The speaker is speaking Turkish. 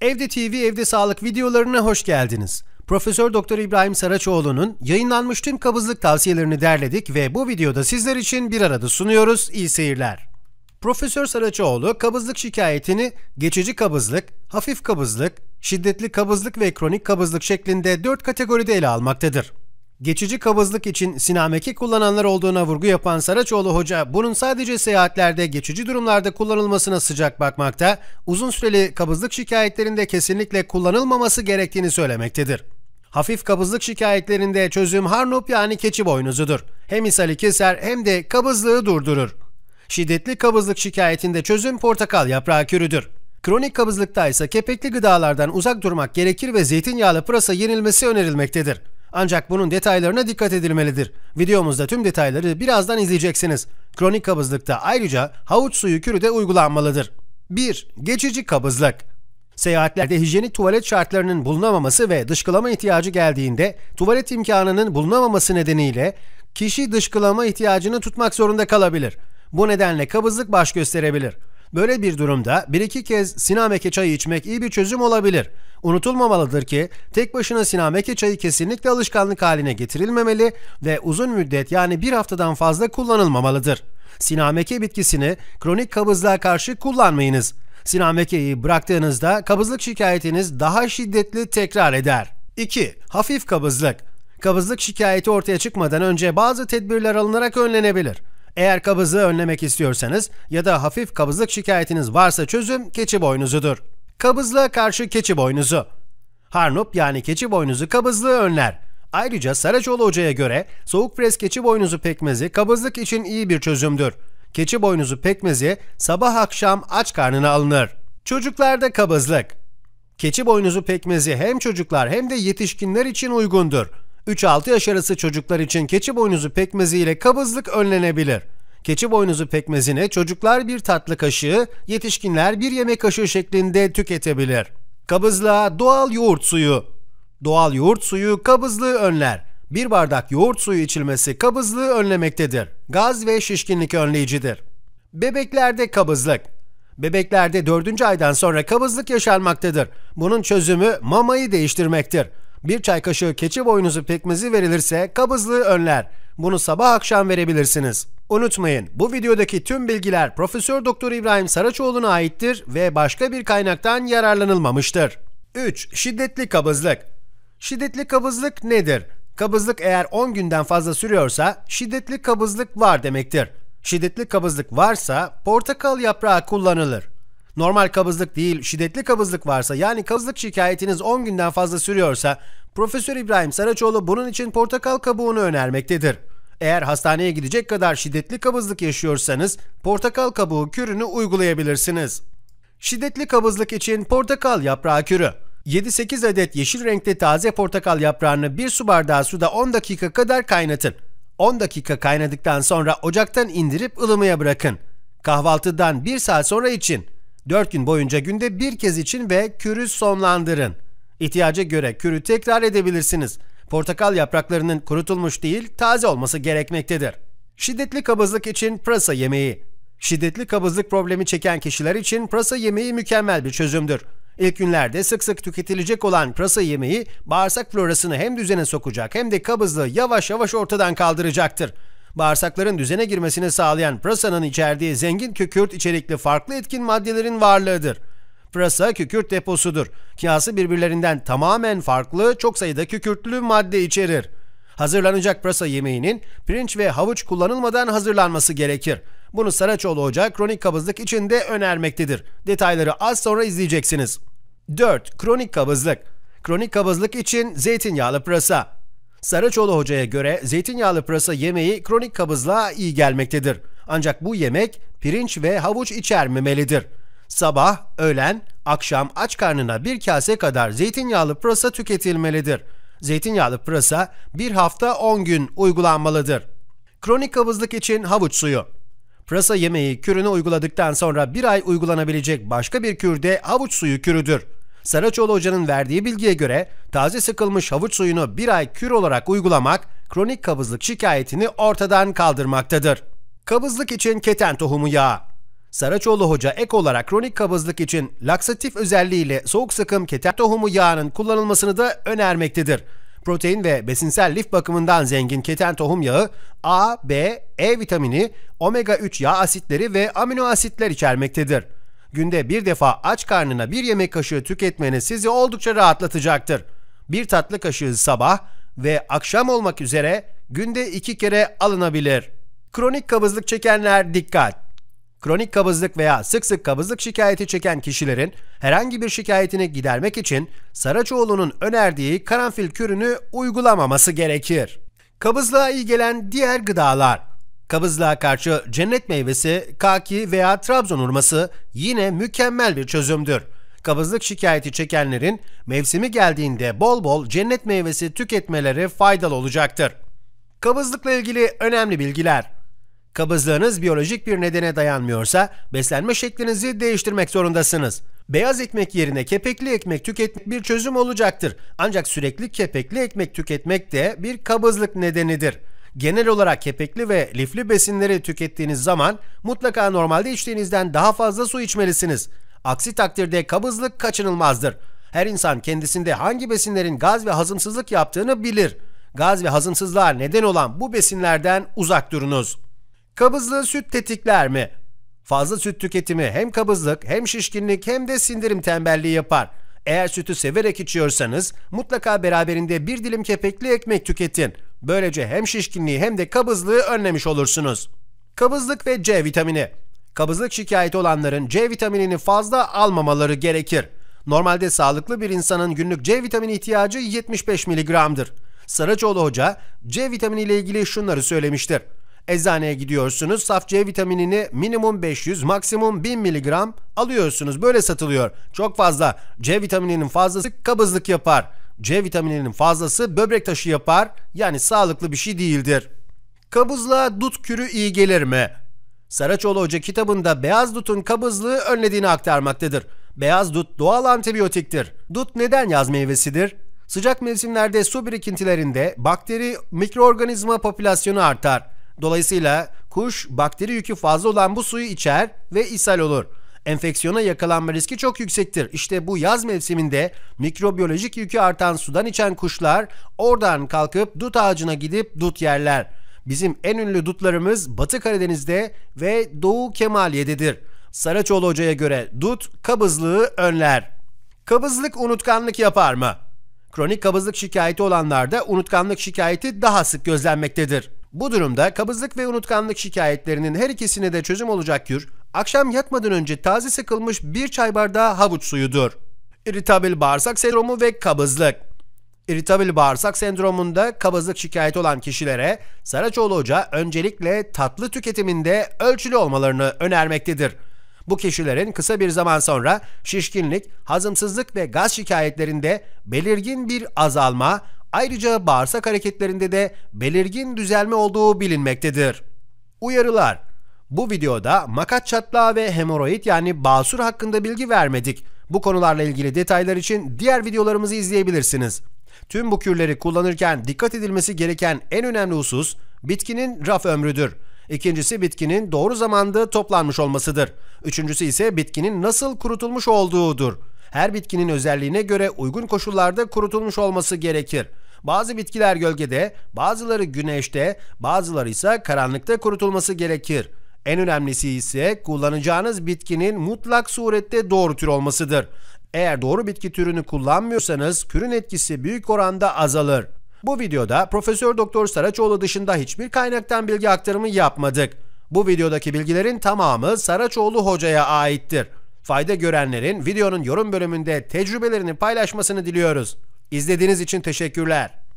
Evde TV, Evde Sağlık videolarına hoş geldiniz. Profesör Doktor İbrahim Saraçoğlu'nun yayınlanmış tüm kabızlık tavsiyelerini derledik ve bu videoda sizler için bir arada sunuyoruz. İyi seyirler. Profesör Saraçoğlu kabızlık şikayetini geçici kabızlık, hafif kabızlık, şiddetli kabızlık ve kronik kabızlık şeklinde 4 kategoride ele almaktadır. Geçici kabızlık için sinameki kullananlar olduğuna vurgu yapan Saraçoğlu Hoca, bunun sadece seyahatlerde geçici durumlarda kullanılmasına sıcak bakmakta, uzun süreli kabızlık şikayetlerinde kesinlikle kullanılmaması gerektiğini söylemektedir. Hafif kabızlık şikayetlerinde çözüm harnup yani keçi boynuzudur. Hem ishali keser hem de kabızlığı durdurur. Şiddetli kabızlık şikayetinde çözüm portakal yaprağı kürüdür. Kronik kabızlıkta ise kepekli gıdalardan uzak durmak gerekir ve zeytinyağlı pırasa yenilmesi önerilmektedir. Ancak bunun detaylarına dikkat edilmelidir. Videomuzda tüm detayları birazdan izleyeceksiniz. Kronik kabızlıkta ayrıca havuç suyu kürü de uygulanmalıdır. 1. Geçici kabızlık Seyahatlerde hijyenik tuvalet şartlarının bulunamaması ve dışkılama ihtiyacı geldiğinde tuvalet imkanının bulunamaması nedeniyle kişi dışkılama ihtiyacını tutmak zorunda kalabilir. Bu nedenle kabızlık baş gösterebilir. Böyle bir durumda bir iki kez sinameke çayı içmek iyi bir çözüm olabilir. Unutulmamalıdır ki tek başına sinameke çayı kesinlikle alışkanlık haline getirilmemeli ve uzun müddet yani bir haftadan fazla kullanılmamalıdır. Sinameke bitkisini kronik kabızlığa karşı kullanmayınız. Sinamekeyi bıraktığınızda kabızlık şikayetiniz daha şiddetli tekrar eder. 2. Hafif kabızlık Kabızlık şikayeti ortaya çıkmadan önce bazı tedbirler alınarak önlenebilir. Eğer kabızlığı önlemek istiyorsanız ya da hafif kabızlık şikayetiniz varsa çözüm keçi boynuzudur. Kabızlığa karşı keçi boynuzu. Harnup yani keçi boynuzu kabızlığı önler. Ayrıca Saraçoğlu Hoca'ya göre soğuk pres keçi boynuzu pekmezi kabızlık için iyi bir çözümdür. Keçi boynuzu pekmezi sabah akşam aç karnına alınır. Çocuklarda kabızlık. Keçi boynuzu pekmezi hem çocuklar hem de yetişkinler için uygundur. 3-6 yaş arası çocuklar için keçi boynuzu pekmezi ile kabızlık önlenebilir keçi boynuzu pekmezini çocuklar bir tatlı kaşığı, yetişkinler bir yemek kaşığı şeklinde tüketebilir. Kabızlığa doğal yoğurt suyu. Doğal yoğurt suyu kabızlığı önler. Bir bardak yoğurt suyu içilmesi kabızlığı önlemektedir. Gaz ve şişkinlik önleyicidir. Bebeklerde kabızlık. Bebeklerde 4. aydan sonra kabızlık yaşanmaktadır. Bunun çözümü mamayı değiştirmektir. Bir çay kaşığı keçi boynuzu pekmezi verilirse kabızlığı önler. Bunu sabah akşam verebilirsiniz. Unutmayın bu videodaki tüm bilgiler Profesör Doktor İbrahim Saraçoğlu'na aittir ve başka bir kaynaktan yararlanılmamıştır. 3. Şiddetli kabızlık Şiddetli kabızlık nedir? Kabızlık eğer 10 günden fazla sürüyorsa şiddetli kabızlık var demektir. Şiddetli kabızlık varsa portakal yaprağı kullanılır. Normal kabızlık değil şiddetli kabızlık varsa yani kabızlık şikayetiniz 10 günden fazla sürüyorsa Profesör İbrahim Saraçoğlu bunun için portakal kabuğunu önermektedir. Eğer hastaneye gidecek kadar şiddetli kabızlık yaşıyorsanız portakal kabuğu kürünü uygulayabilirsiniz. Şiddetli kabızlık için portakal yaprağı kürü. 7-8 adet yeşil renkte taze portakal yaprağını 1 su bardağı suda 10 dakika kadar kaynatın. 10 dakika kaynadıktan sonra ocaktan indirip ılımaya bırakın. Kahvaltıdan 1 saat sonra için. 4 gün boyunca günde bir kez için ve kürü sonlandırın. İhtiyaca göre kürü tekrar edebilirsiniz portakal yapraklarının kurutulmuş değil taze olması gerekmektedir. Şiddetli kabızlık için pırasa yemeği Şiddetli kabızlık problemi çeken kişiler için pırasa yemeği mükemmel bir çözümdür. İlk günlerde sık sık tüketilecek olan pırasa yemeği bağırsak florasını hem düzene sokacak hem de kabızlığı yavaş yavaş ortadan kaldıracaktır. Bağırsakların düzene girmesini sağlayan prasanın içerdiği zengin kükürt içerikli farklı etkin maddelerin varlığıdır. Pırasa kükürt deposudur. Kağısı birbirlerinden tamamen farklı çok sayıda kükürtlü madde içerir. Hazırlanacak pırasa yemeğinin pirinç ve havuç kullanılmadan hazırlanması gerekir. Bunu Saraçoğlu Hoca kronik kabızlık için de önermektedir. Detayları az sonra izleyeceksiniz. 4. Kronik kabızlık Kronik kabızlık için zeytinyağlı pırasa Saraçoğlu Hoca'ya göre zeytinyağlı pırasa yemeği kronik kabızlığa iyi gelmektedir. Ancak bu yemek pirinç ve havuç içermemelidir. Sabah, öğlen, akşam aç karnına bir kase kadar zeytinyağlı pırasa tüketilmelidir. Zeytinyağlı pırasa bir hafta 10 gün uygulanmalıdır. Kronik kabızlık için havuç suyu. Pırasa yemeği kürünü uyguladıktan sonra bir ay uygulanabilecek başka bir kürde havuç suyu kürüdür. Saraçoğlu Hoca'nın verdiği bilgiye göre taze sıkılmış havuç suyunu bir ay kür olarak uygulamak kronik kabızlık şikayetini ortadan kaldırmaktadır. Kabızlık için keten tohumu yağı Saraçoğlu Hoca ek olarak kronik kabızlık için laksatif özelliğiyle soğuk sıkım keten tohumu yağının kullanılmasını da önermektedir. Protein ve besinsel lif bakımından zengin keten tohum yağı A, B, E vitamini, omega 3 yağ asitleri ve amino asitler içermektedir. Günde bir defa aç karnına bir yemek kaşığı tüketmeniz sizi oldukça rahatlatacaktır. Bir tatlı kaşığı sabah ve akşam olmak üzere günde iki kere alınabilir. Kronik kabızlık çekenler dikkat! kronik kabızlık veya sık sık kabızlık şikayeti çeken kişilerin herhangi bir şikayetini gidermek için Saraçoğlu'nun önerdiği karanfil kürünü uygulamaması gerekir. Kabızlığa iyi gelen diğer gıdalar Kabızlığa karşı cennet meyvesi, kaki veya Trabzon urması yine mükemmel bir çözümdür. Kabızlık şikayeti çekenlerin mevsimi geldiğinde bol bol cennet meyvesi tüketmeleri faydalı olacaktır. Kabızlıkla ilgili önemli bilgiler Kabızlığınız biyolojik bir nedene dayanmıyorsa beslenme şeklinizi değiştirmek zorundasınız. Beyaz ekmek yerine kepekli ekmek tüketmek bir çözüm olacaktır. Ancak sürekli kepekli ekmek tüketmek de bir kabızlık nedenidir. Genel olarak kepekli ve lifli besinleri tükettiğiniz zaman mutlaka normalde içtiğinizden daha fazla su içmelisiniz. Aksi takdirde kabızlık kaçınılmazdır. Her insan kendisinde hangi besinlerin gaz ve hazımsızlık yaptığını bilir. Gaz ve hazımsızlığa neden olan bu besinlerden uzak durunuz. Kabızlığı süt tetikler mi? Fazla süt tüketimi hem kabızlık hem şişkinlik hem de sindirim tembelliği yapar. Eğer sütü severek içiyorsanız mutlaka beraberinde bir dilim kepekli ekmek tüketin. Böylece hem şişkinliği hem de kabızlığı önlemiş olursunuz. Kabızlık ve C vitamini Kabızlık şikayeti olanların C vitaminini fazla almamaları gerekir. Normalde sağlıklı bir insanın günlük C vitamini ihtiyacı 75 mg'dır. Saraçoğlu Hoca C vitamini ile ilgili şunları söylemiştir eczaneye gidiyorsunuz. Saf C vitaminini minimum 500 maksimum 1000 mg alıyorsunuz. Böyle satılıyor. Çok fazla. C vitamininin fazlası kabızlık yapar. C vitamininin fazlası böbrek taşı yapar. Yani sağlıklı bir şey değildir. Kabızlığa dut kürü iyi gelir mi? Saraçoğlu Hoca kitabında beyaz dutun kabızlığı önlediğini aktarmaktadır. Beyaz dut doğal antibiyotiktir. Dut neden yaz meyvesidir? Sıcak mevsimlerde su birikintilerinde bakteri mikroorganizma popülasyonu artar. Dolayısıyla kuş bakteri yükü fazla olan bu suyu içer ve ishal olur. Enfeksiyona yakalanma riski çok yüksektir. İşte bu yaz mevsiminde mikrobiyolojik yükü artan sudan içen kuşlar oradan kalkıp dut ağacına gidip dut yerler. Bizim en ünlü dutlarımız Batı Karadeniz'de ve Doğu Kemaliye'dedir. Saraçoğlu Hoca'ya göre dut kabızlığı önler. Kabızlık unutkanlık yapar mı? Kronik kabızlık şikayeti olanlarda unutkanlık şikayeti daha sık gözlenmektedir. Bu durumda kabızlık ve unutkanlık şikayetlerinin her ikisine de çözüm olacak kür, akşam yatmadan önce taze sıkılmış bir çay bardağı havuç suyudur. İritabil bağırsak sendromu ve kabızlık İritabil bağırsak sendromunda kabızlık şikayeti olan kişilere Saraçoğlu Hoca öncelikle tatlı tüketiminde ölçülü olmalarını önermektedir. Bu kişilerin kısa bir zaman sonra şişkinlik, hazımsızlık ve gaz şikayetlerinde belirgin bir azalma, Ayrıca bağırsak hareketlerinde de belirgin düzelme olduğu bilinmektedir. Uyarılar Bu videoda makat çatlağı ve hemoroid yani basur hakkında bilgi vermedik. Bu konularla ilgili detaylar için diğer videolarımızı izleyebilirsiniz. Tüm bu kürleri kullanırken dikkat edilmesi gereken en önemli husus bitkinin raf ömrüdür. İkincisi bitkinin doğru zamanda toplanmış olmasıdır. Üçüncüsü ise bitkinin nasıl kurutulmuş olduğudur. Her bitkinin özelliğine göre uygun koşullarda kurutulmuş olması gerekir. Bazı bitkiler gölgede, bazıları güneşte, bazıları ise karanlıkta kurutulması gerekir. En önemlisi ise kullanacağınız bitkinin mutlak surette doğru tür olmasıdır. Eğer doğru bitki türünü kullanmıyorsanız kürün etkisi büyük oranda azalır. Bu videoda Profesör Doktor Saraçoğlu dışında hiçbir kaynaktan bilgi aktarımı yapmadık. Bu videodaki bilgilerin tamamı Saraçoğlu hocaya aittir. Fayda görenlerin videonun yorum bölümünde tecrübelerini paylaşmasını diliyoruz. İzlediğiniz için teşekkürler.